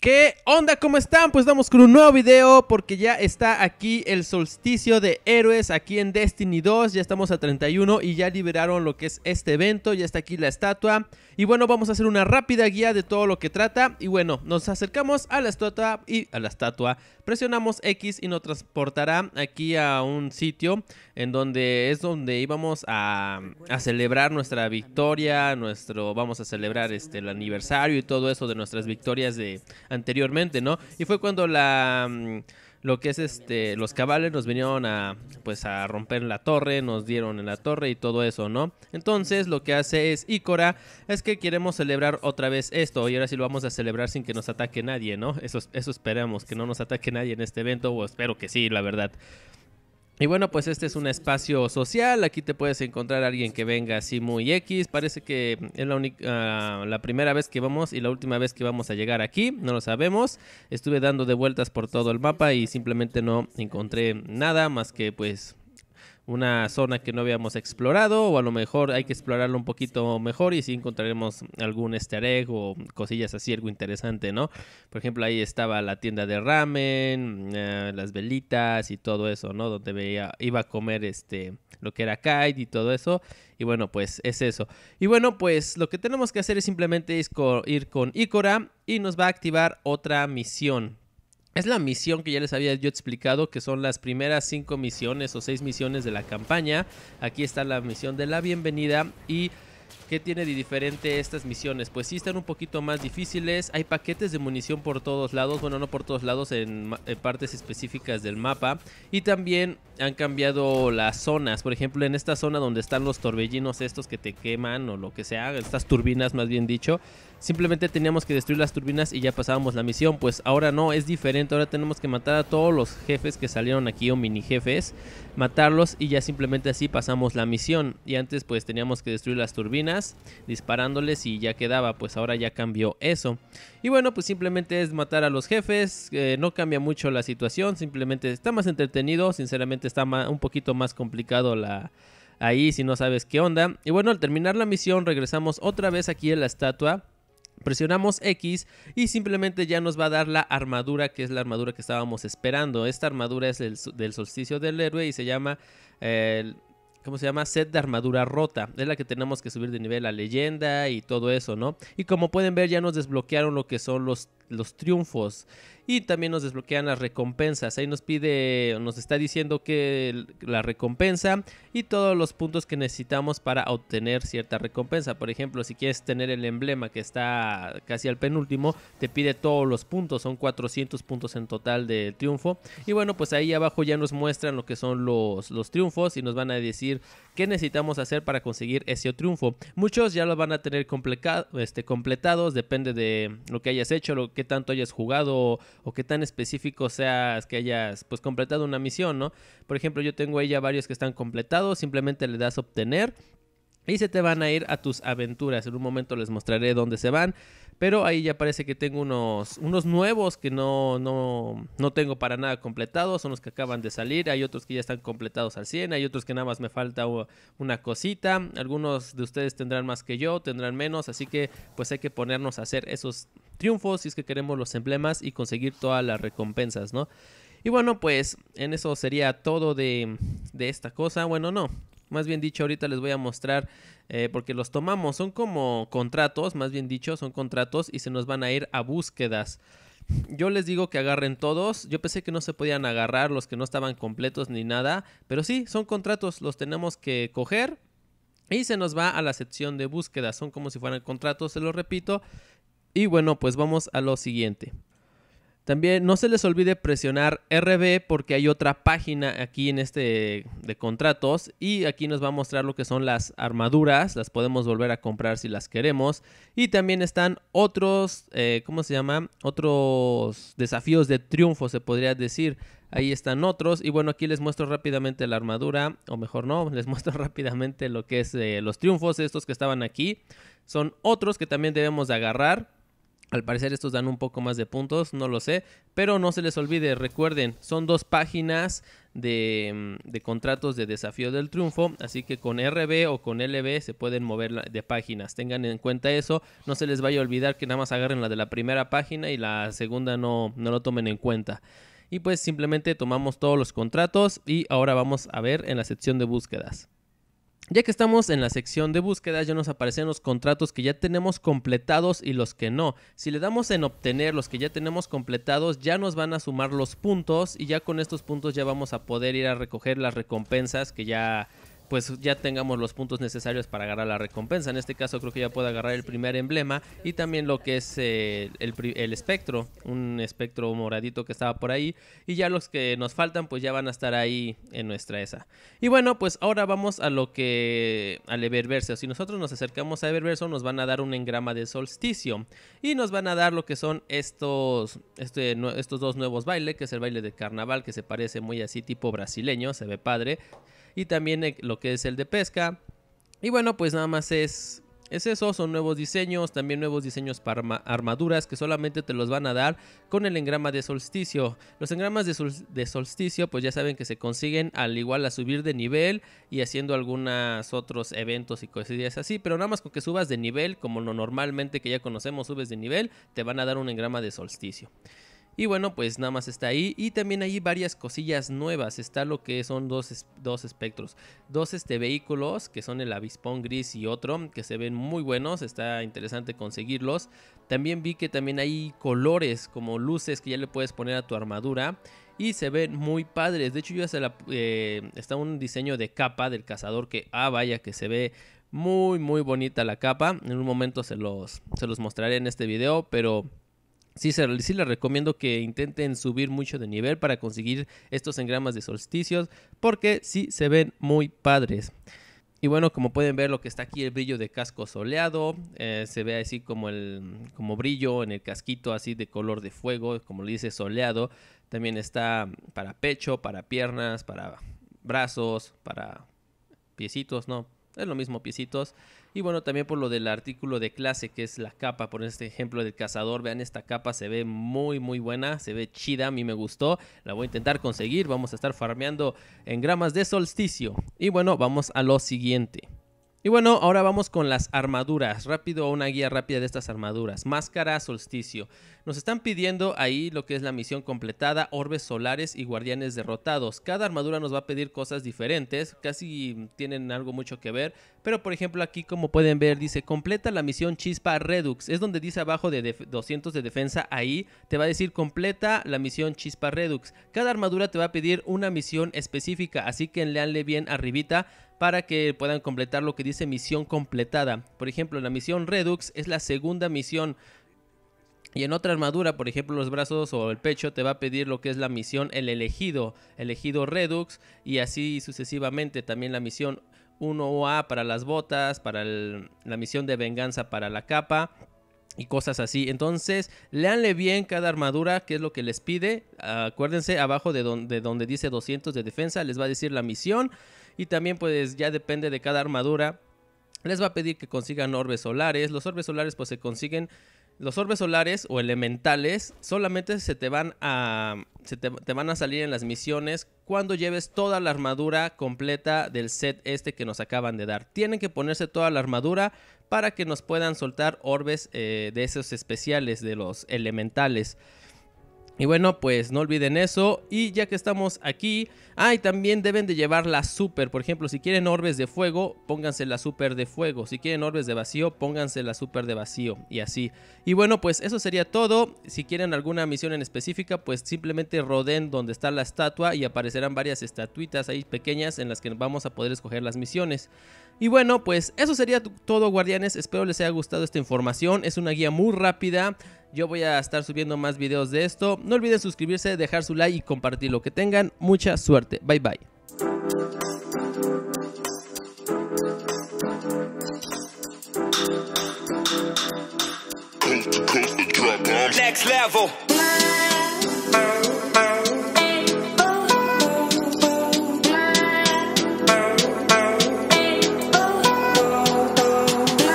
¿Qué onda? ¿Cómo están? Pues estamos con un nuevo video porque ya está aquí el solsticio de héroes aquí en Destiny 2. Ya estamos a 31 y ya liberaron lo que es este evento. Ya está aquí la estatua. Y bueno, vamos a hacer una rápida guía de todo lo que trata. Y bueno, nos acercamos a la estatua y a la estatua. Presionamos X y nos transportará aquí a un sitio en donde es donde íbamos a, celebrar nuestra victoria. Nuestro, vamos a celebrar este, el aniversario y todo eso de nuestras victorias de anteriormente, ¿no? Y fue cuando la mm, lo que es este los cabales nos vinieron a pues a romper la torre, nos dieron en la torre y todo eso, ¿no? Entonces, lo que hace es Ícora es que queremos celebrar otra vez esto y ahora sí lo vamos a celebrar sin que nos ataque nadie, ¿no? Eso eso esperamos que no nos ataque nadie en este evento o espero que sí, la verdad. Y bueno, pues este es un espacio social. Aquí te puedes encontrar a alguien que venga así muy X. Parece que es la, ah, la primera vez que vamos y la última vez que vamos a llegar aquí. No lo sabemos. Estuve dando de vueltas por todo el mapa y simplemente no encontré nada más que pues una zona que no habíamos explorado o a lo mejor hay que explorarlo un poquito mejor y si encontraremos algún easter o cosillas así, algo interesante, ¿no? Por ejemplo, ahí estaba la tienda de ramen, eh, las velitas y todo eso, ¿no? Donde veía, iba a comer este, lo que era kite y todo eso. Y bueno, pues es eso. Y bueno, pues lo que tenemos que hacer es simplemente ir con Ikora y nos va a activar otra misión es la misión que ya les había yo explicado, que son las primeras cinco misiones o seis misiones de la campaña. Aquí está la misión de la bienvenida y... ¿Qué tiene de diferente estas misiones? Pues sí están un poquito más difíciles. Hay paquetes de munición por todos lados. Bueno, no por todos lados, en, en, partes específicas del mapa. Y también han cambiado las zonas. Por ejemplo, en esta zona donde están los torbellinos estos que te queman o lo que sea, estas turbinas más bien dicho, simplemente teníamos que destruir las turbinas y ya pasábamos la misión. Pues ahora no, es diferente. Ahora tenemos que matar a todos los jefes que salieron aquí o mini jefes, matarlos y ya simplemente así pasamos la misión. Y antes pues teníamos que destruir las turbinas disparándoles y ya quedaba. Pues ahora ya cambió eso. Y bueno, pues simplemente es matar a los jefes. Eh, no cambia mucho la situación. Simplemente está más entretenido. Sinceramente está un poquito más complicado la, ahí si no sabes qué onda. Y bueno, al terminar la misión regresamos otra vez aquí en la estatua. Presionamos X y simplemente ya nos va a dar la armadura que es la armadura que estábamos esperando. Esta armadura es del solsticio del héroe y se llama... ¿Cómo se llama? Set de armadura rota. Es la que tenemos que subir de nivel a leyenda y todo eso, ¿no? Y como pueden ver ya nos desbloquearon lo que son los los triunfos y también nos desbloquean las recompensas. Ahí nos pide, nos está diciendo que la recompensa y todos los puntos que necesitamos para obtener cierta recompensa. Por ejemplo, si quieres tener el emblema que está casi al penúltimo, te pide todos los puntos, son 400 puntos en total de triunfo. Y bueno, pues ahí abajo ya nos muestran lo que son los, los triunfos y nos van a decir qué necesitamos hacer para conseguir ese triunfo. Muchos ya los van a tener este, completados, depende de lo que hayas hecho, lo que qué tanto hayas jugado o, qué tan específico seas que hayas pues completado una misión, ¿no? Por ejemplo, yo tengo ahí ya varios que están completados, simplemente le das obtener y se te van a ir a tus aventuras. En un momento les mostraré dónde se van. Pero ahí ya parece que tengo unos, unos nuevos que no, no, no tengo para nada completados. Son los que acaban de salir. Hay otros que ya están completados al 100. Hay otros que nada más me falta una cosita. Algunos de ustedes tendrán más que yo, tendrán menos. Así que pues hay que ponernos a hacer esos triunfos, si es que queremos los emblemas y conseguir todas las recompensas, ¿no? Y bueno, pues en eso sería todo de, esta cosa. Bueno, no. Más bien dicho, ahorita les voy a mostrar, eh, porque los tomamos, son como contratos, más bien dicho, son contratos y se nos van a ir a búsquedas. Yo les digo que agarren todos. Yo pensé que no se podían agarrar los que no estaban completos ni nada. Pero sí, son contratos, los tenemos que coger. Y se nos va a la sección de búsquedas Son como si fueran contratos, se lo repito. Y bueno, pues vamos a lo siguiente. También no se les olvide presionar RB porque hay otra página aquí en este de contratos y aquí nos va a mostrar lo que son las armaduras, las podemos volver a comprar si las queremos y también están otros, eh, ¿cómo se llama? Otros desafíos de triunfo se podría decir. Ahí están otros y bueno aquí les muestro rápidamente la armadura o mejor no, les muestro rápidamente lo que es eh, los triunfos estos que estaban aquí. Son otros que también debemos de agarrar al parecer estos dan un poco más de puntos, no lo sé, pero no se les olvide, recuerden, son dos páginas de, mm, contratos de desafío del triunfo, así que con RB o con LB se pueden mover de páginas, tengan en cuenta eso, no se les vaya a olvidar que nada más agarren la de la primera página y la segunda no, no lo tomen en cuenta. Y pues simplemente tomamos todos los contratos y ahora vamos a ver en la sección de búsquedas. Ya que estamos en la sección de búsqueda, ya nos aparecen los contratos que ya tenemos completados y los que no. Si le damos en obtener los que ya tenemos completados, ya nos van a sumar los puntos y ya con estos puntos ya vamos a poder ir a recoger las recompensas que ya pues ya tengamos los puntos necesarios para agarrar la recompensa. En este caso creo que ya puedo agarrar el primer emblema y también lo que es eh, el, espectro, un espectro moradito que estaba por ahí. Y ya los que nos faltan pues ya van a estar ahí en nuestra esa. Y bueno, pues ahora vamos a lo que al Eververso. Si nosotros nos acercamos a Eververse nos van a dar un engrama de solsticio y nos van a dar lo que son estos, este estos dos nuevos bailes, que es el baile de carnaval que se parece muy así tipo brasileño, se ve padre y también eh, lo que es el de pesca. Y bueno, pues nada más es, es eso, son nuevos diseños, también nuevos diseños para armaduras que solamente te los van a dar con el engrama de solsticio. Los engramas de, de solsticio pues ya saben que se consiguen al igual a subir de nivel y haciendo algunos otros eventos y cosas así, pero nada más con que subas de nivel, como normalmente que ya conocemos subes de nivel, te van a dar un engrama de solsticio. Y bueno, pues nada más está ahí. Y también hay varias cosillas nuevas. Está lo que son dos, espectros. Dos este, vehículos que son el avispón gris y otro que se ven muy buenos. Está interesante conseguirlos. También vi que también hay colores como luces que ya le puedes poner a tu armadura. Y se ven muy padres. De hecho, yo la, eh, está un diseño de capa del cazador que, ah, vaya, que se ve muy, muy bonita la capa. En un momento se los, se los mostraré en este video, pero... Sí, les recomiendo que intenten subir mucho de nivel para conseguir estos engramas de solsticios porque sí se ven muy padres. Y bueno, como pueden ver lo que está aquí, el brillo de casco soleado, eh, se ve así como el como brillo en el casquito, así de color de fuego, como le dice soleado. También está para pecho, para piernas, para brazos, para piecitos, no, es lo mismo piecitos. Y bueno, también por lo del artículo de clase, que es la capa, por este ejemplo del cazador. Vean, esta capa se ve muy, muy buena, se ve chida, a mí me gustó. La voy a intentar conseguir, vamos a estar farmeando en gramas de solsticio. Y bueno, vamos a lo siguiente. Y bueno, ahora vamos con las armaduras. Rápido, una guía rápida de estas armaduras. Máscara solsticio. Nos están pidiendo ahí lo que es la misión completada, orbes solares y guardianes derrotados. Cada armadura nos va a pedir cosas diferentes, casi tienen algo mucho que ver, pero por ejemplo aquí como pueden ver dice completa la misión Chispa Redux. Es donde dice abajo de 200 de defensa ahí te va a decir completa la misión Chispa Redux. Cada armadura te va a pedir una misión específica, así que leanle bien arribita para que puedan completar lo que dice misión completada. Por ejemplo la misión Redux es la segunda misión. Y en otra armadura, por ejemplo los brazos o el pecho, te va a pedir lo que es la misión El elegido, elegido Redux y así sucesivamente. También la misión o a para las botas, para la misión de venganza para la capa y cosas así. Entonces, leanle bien cada armadura, que es lo que les pide. Acuérdense, abajo de donde, donde dice 200 de defensa, les va a decir la misión. Y también, pues, ya depende de cada armadura. Les va a pedir que consigan orbes solares. Los orbes solares, pues, se consiguen. Los orbes solares o elementales solamente se te van a, te, van a salir en las misiones cuando lleves toda la armadura completa del set este que nos acaban de dar. Tienen que ponerse toda la armadura para que nos puedan soltar orbes eh, de esos especiales, de los elementales. Y bueno, pues no olviden eso. Y ya que estamos aquí, ah, también deben de llevar la super. Por ejemplo, si quieren orbes de fuego, pónganse la super de fuego. Si quieren orbes de vacío, pónganse la super de vacío. Y así. Y bueno, pues eso sería todo. Si quieren alguna misión en específica, pues simplemente roden donde está la estatua y aparecerán varias estatuitas ahí pequeñas en las que vamos a poder escoger las misiones. Y bueno, pues eso sería todo, guardianes. Espero les haya gustado esta información. Es una guía muy rápida. Yo voy a estar subiendo más videos de esto. No olviden suscribirse, dejar su like y compartir lo que tengan. Mucha suerte. Bye bye.